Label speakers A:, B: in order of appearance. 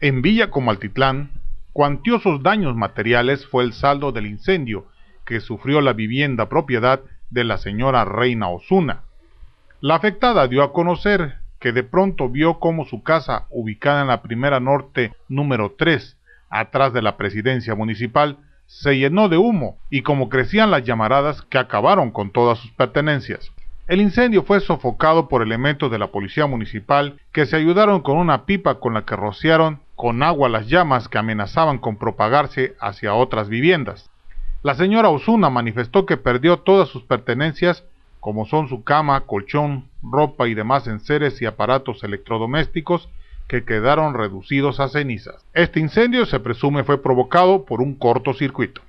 A: En Villa Comaltitlán, cuantiosos daños materiales fue el saldo del incendio que sufrió la vivienda propiedad de la señora Reina Osuna. La afectada dio a conocer que de pronto vio cómo su casa, ubicada en la primera norte número 3, atrás de la presidencia municipal, se llenó de humo y como crecían las llamaradas que acabaron con todas sus pertenencias. El incendio fue sofocado por elementos de la policía municipal que se ayudaron con una pipa con la que rociaron con agua las llamas que amenazaban con propagarse hacia otras viviendas. La señora Osuna manifestó que perdió todas sus pertenencias, como son su cama, colchón, ropa y demás enseres y aparatos electrodomésticos, que quedaron reducidos a cenizas. Este incendio se presume fue provocado por un cortocircuito.